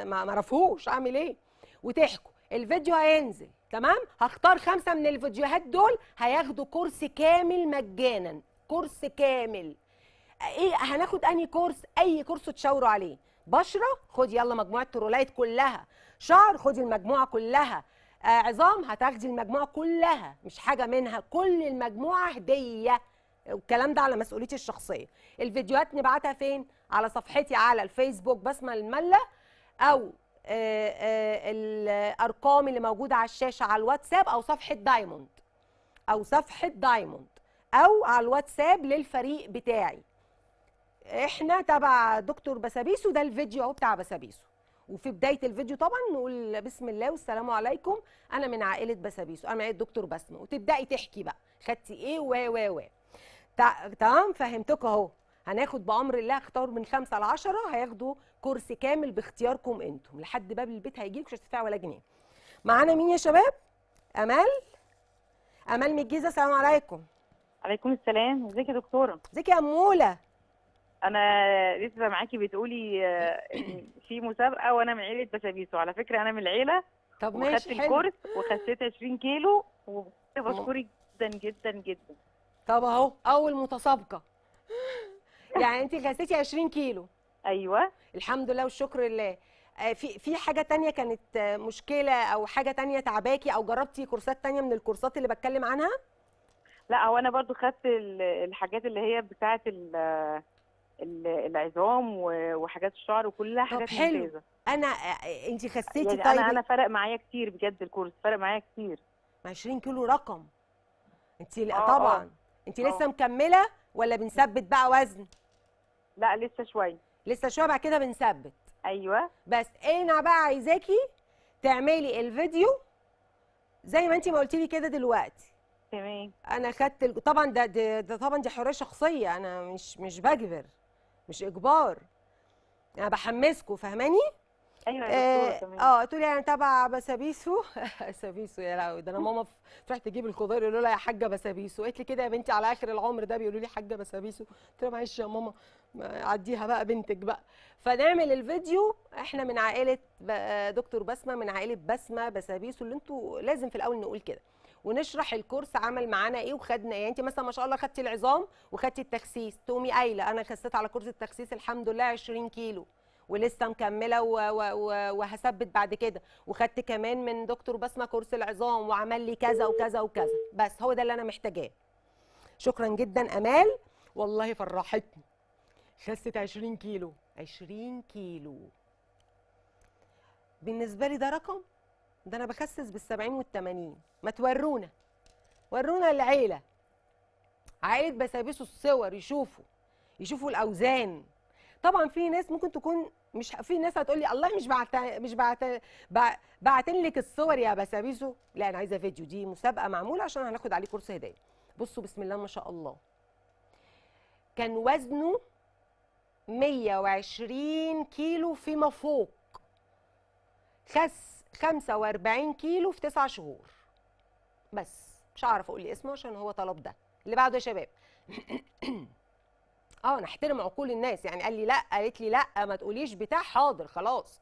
ما معرفهوش اعمل ايه وتحكوا الفيديو هينزل تمام هختار خمسه من الفيديوهات دول هياخدوا كورس كامل مجانا كورس كامل ايه هناخد انهي كورس اي كورس تشاوروا عليه بشره خد يلا مجموعه ترولات كلها شعر خدي المجموعه كلها آه عظام هتاخدي المجموعه كلها مش حاجه منها كل المجموعه هديه والكلام ده على مسؤوليتي الشخصيه الفيديوهات نبعتها فين على صفحتي على الفيسبوك بسمه المله او آه، آه، الارقام اللي موجوده على الشاشه على الواتساب او صفحه دايموند او صفحه دايموند او على الواتساب للفريق بتاعي احنا تبع دكتور بسابيسو ده الفيديو اهو بتاع بسابيسو وفي بدايه الفيديو طبعا نقول بسم الله والسلام عليكم انا من عائله بسابيسو انا من عائله دكتور بسمه وتبداي تحكي بقى خدتي ايه و و و تمام فهمتكم اهو هناخد بامر الله اختار من خمسه لعشره هياخدوا كرسي كامل باختياركم انتم لحد باب البيت هيجي لكم مش هتدفعوا ولا جنيه معانا مين يا شباب امال امال من الجيزه السلام عليكم عليكم السلام ازيك يا دكتوره ازيك يا اموله انا لسه معاكي بتقولي آه، في مسابقه وانا من عيله بسابيسو على فكره انا من العيله طب ماشي وخدت الكورس وخسيت 20 كيلو وبشكرك جدا جدا جدا طب اهو اول متسابقه يعني انت خسيتي 20 كيلو ايوه الحمد لله والشكر لله آه، في في حاجه تانية كانت مشكله او حاجه تانية تعباكي او جربتي كورسات تانية من الكورسات اللي بتكلم عنها لا هو انا برضو خدت الحاجات اللي هي بتاعه العظام وحاجات الشعر وكلها حاجات طب حلو مفيزة. انا آه، آه، انت خسيتي يعني طيب انا انا فرق معايا كتير بجد الكورس فرق معايا كتير 20 كيلو رقم انت طبعا انت لسه مكمله ولا بنثبت بقى وزن لا لسه شويه لسه شويه بعد كده بنثبت ايوه بس انا بقى عايزاكي تعملي الفيديو زي ما انت ما قلتي لي كده دلوقتي تمام انا خدت ال... طبعا ده, ده, ده طبعا دي حريه شخصيه انا مش مش بجبر مش اجبار انا بحمسكم فاهماني ايوه يا اه تقولي آه، انا يعني تبع بسابيسو بسابيسو يا لهوي ده انا ماما فرحت تجيب الخضار يقولوا لها يا حاجه بسابيسو قالت لي كده يا بنتي على اخر العمر ده بيقولوا لي حاجه بسابيسو قلت لها معلش يا ماما عديها بقى بنتك بقى فنعمل الفيديو احنا من عائله دكتور بسمه من عائله بسمه بسابيسو اللي انتوا لازم في الاول نقول كده ونشرح الكورس عمل معانا ايه وخدنا ايه يعني انت مثلا ما شاء الله خدتي العظام وخدتي التخسيس تومي قايله انا خسيت على كورس التخسيس الحمد لله 20 كيلو ولسه مكمله وهثبت بعد كده وخدت كمان من دكتور بسمه كورس العظام وعمل لي كذا وكذا وكذا بس هو ده اللي انا محتاجاه شكرا جدا امال والله فرحتني خست 20 كيلو 20 كيلو بالنسبه لي ده رقم ده انا بخسس بال70 وال80 ما تورونا ورونا العيله عائله بسابيسو الصور يشوفوا يشوفوا الاوزان طبعا في ناس ممكن تكون مش في ناس هتقول لي الله مش بعت مش بعت بعتن لك الصور يا بسابيسو لا انا عايزه فيديو دي مسابقه معموله عشان هناخد عليه كورس هدايا بصوا بسم الله ما شاء الله كان وزنه 120 كيلو فيما فوق خس 45 كيلو في 9 شهور بس مش هعرف اقول لي اسمه عشان هو طلب ده اللي بعده يا شباب اه انا احترم عقول الناس يعني قال لي لا قالت لي لا ما تقوليش بتاع حاضر خلاص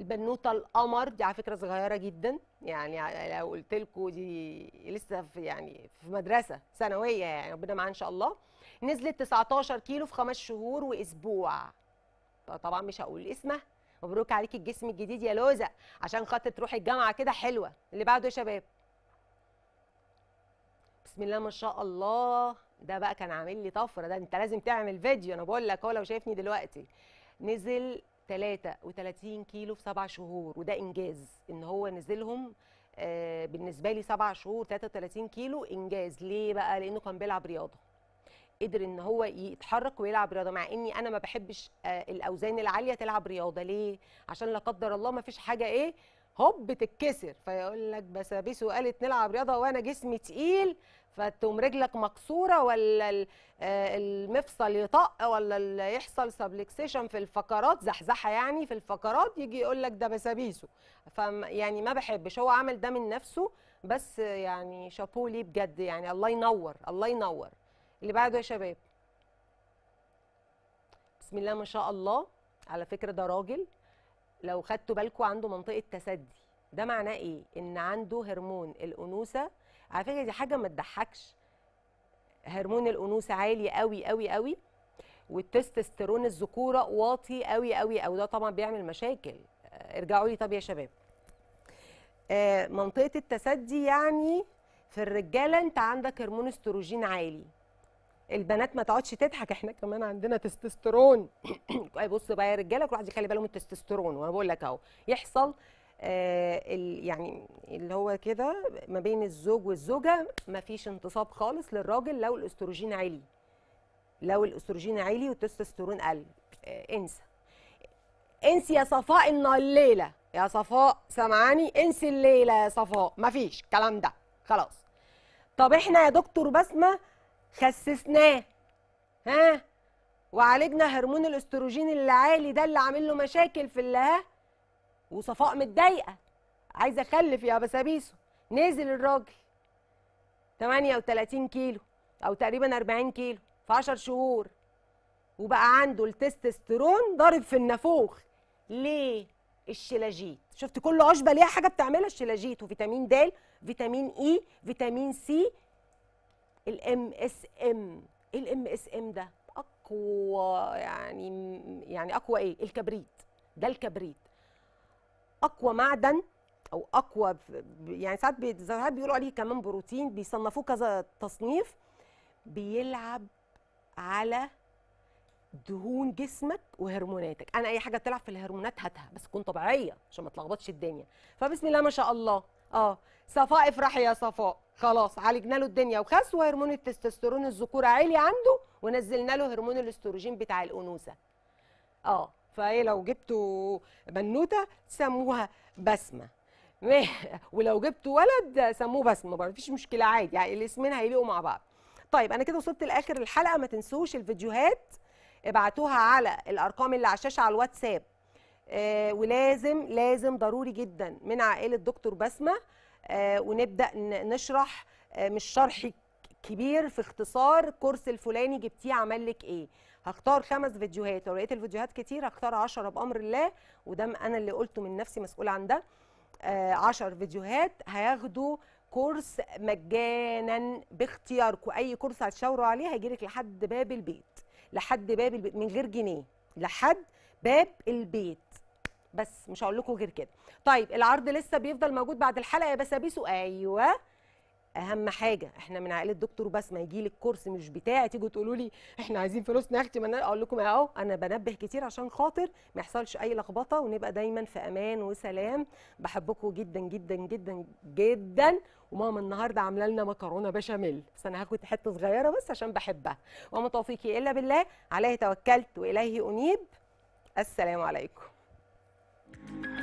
البنوته القمر دي على فكره صغيره جدا يعني لو قلت لكم دي لسه في يعني في مدرسه ثانويه يعني ربنا معاها ان شاء الله نزلت 19 كيلو في خمس شهور واسبوع طبعا مش هقول اسمها مبروك عليك الجسم الجديد يا لوزة عشان خاطر تروحي الجامعة كده حلوة اللي بعده يا شباب بسم الله ما شاء الله ده بقى كان عامل لي طفرة ده انت لازم تعمل فيديو انا بقول لك هو لو شايفني دلوقتي نزل 33 كيلو في سبع شهور وده انجاز ان هو نزلهم آه، بالنسبة لي سبع شهور 33 كيلو انجاز ليه بقى لانه كان بيلعب رياضة قدر ان هو يتحرك ويلعب رياضه مع اني انا ما بحبش آه، الاوزان العاليه تلعب رياضه ليه عشان لا قدر الله ما فيش حاجه ايه هوب تتكسر فيقول لك بسابيسو قالت نلعب رياضه وانا جسمي تقيل فتقوم رجلك مكسوره ولا آه، المفصل يطق ولا يحصل سبلكسيشن في الفقرات زحزحه يعني في الفقرات يجي يقول لك ده بسابيسو يعني ما بحبش هو عمل ده من نفسه بس يعني ليه بجد يعني الله ينور الله ينور اللي بعده يا شباب بسم الله ما شاء الله على فكره ده راجل لو خدتوا بالكم عنده منطقه تسدي ده معناه ايه ان عنده هرمون الانوثه على فكره دي حاجه ما تضحكش هرمون الانوثه عالي قوي قوي قوي والتستوستيرون الذكوره واطي قوي قوي او ده طبعا بيعمل مشاكل آه، ارجعوا لي طب يا شباب آه، منطقه التسدي يعني في الرجاله انت عندك هرمون استروجين عالي البنات ما تقعدش تضحك احنا كمان عندنا تستوستيرون طيب بص بقى يا رجاله كل واحد يخلي باله من التستوستيرون وانا بقول لك اهو يحصل آه يعني اللي هو كده ما بين الزوج والزوجه ما فيش انتصاب خالص للراجل لو الاستروجين عالي لو الاستروجين عالي والتستوستيرون قل آه انسى انسي يا صفاء ان الليله يا صفاء سامعاني انسي الليله يا صفاء ما فيش الكلام ده خلاص طب احنا يا دكتور بسمه خسسناه ها وعالجنا هرمون الاستروجين اللي عالي ده اللي عامل له مشاكل في اللي ها وصفاء متضايقه عايزه اخلف يا بسابيسو نزل الراجل 38 كيلو او تقريبا 40 كيلو في 10 شهور وبقى عنده التستوستيرون ضارب في النافوخ ليه الشلاجيت شفت كل عشبه ليها حاجه بتعملها الشلاجيت وفيتامين د فيتامين اي فيتامين سي الام اس ام ايه الام اس ام ده اقوى يعني يعني اقوى ايه الكبريت ده الكبريت اقوى معدن او اقوى يعني ساعات بي ساعات بيقولوا عليه كمان بروتين بيصنفوه كذا تصنيف بيلعب على دهون جسمك وهرموناتك انا اي حاجه تلعب في الهرمونات هاتها بس تكون طبيعيه عشان ما تلخبطش الدنيا فبسم الله ما شاء الله اه صفاء افرحي يا صفاء خلاص عالجنا له الدنيا وخس وهرمون التستوستيرون الذكوره عالي عنده ونزلنا له هرمون الاستروجين بتاع الانوثه اه فايه لو جبتوا بنوته سموها بسمه ولو جبتوا ولد سموه بسمه برضه مفيش مشكله عادي يعني الاسمين هيليقوا مع بعض طيب انا كده وصلت لاخر الحلقه ما تنسوش الفيديوهات ابعتوها على الارقام اللي على الشاشه على الواتساب آه ولازم لازم ضروري جدا من عائله دكتور بسمه آه، ونبدا نشرح آه، مش شرح كبير في اختصار كورس الفلاني جبتيه عمل لك ايه هختار خمس فيديوهات لو لقيت الفيديوهات كتير هختار 10 بامر الله وده انا اللي قلته من نفسي مسؤول عن ده 10 آه، فيديوهات هياخدوا كورس مجانا باختياركم اي كورس هتشاوروا عليه هيجي لك لحد باب البيت لحد باب البيت من غير جنيه لحد باب البيت بس مش هقول لكم غير كده طيب العرض لسه بيفضل موجود بعد الحلقه يا بسابيسو ايوه اهم حاجه احنا من عائله دكتور بس ما يجي لك كورس مش بتاعي تيجوا تقولوا لي احنا عايزين فلوسنا اختي من اقول لكم اهو انا بنبه كتير عشان خاطر ما يحصلش اي لخبطه ونبقى دايما في امان وسلام بحبكم جدا جدا جدا جدا وماما النهارده عامله لنا مكرونه بشاميل بس انا هاخد حته صغيره بس عشان بحبها وما توفيقي الا بالله عليه توكلت واليه انيب السلام عليكم Thank you.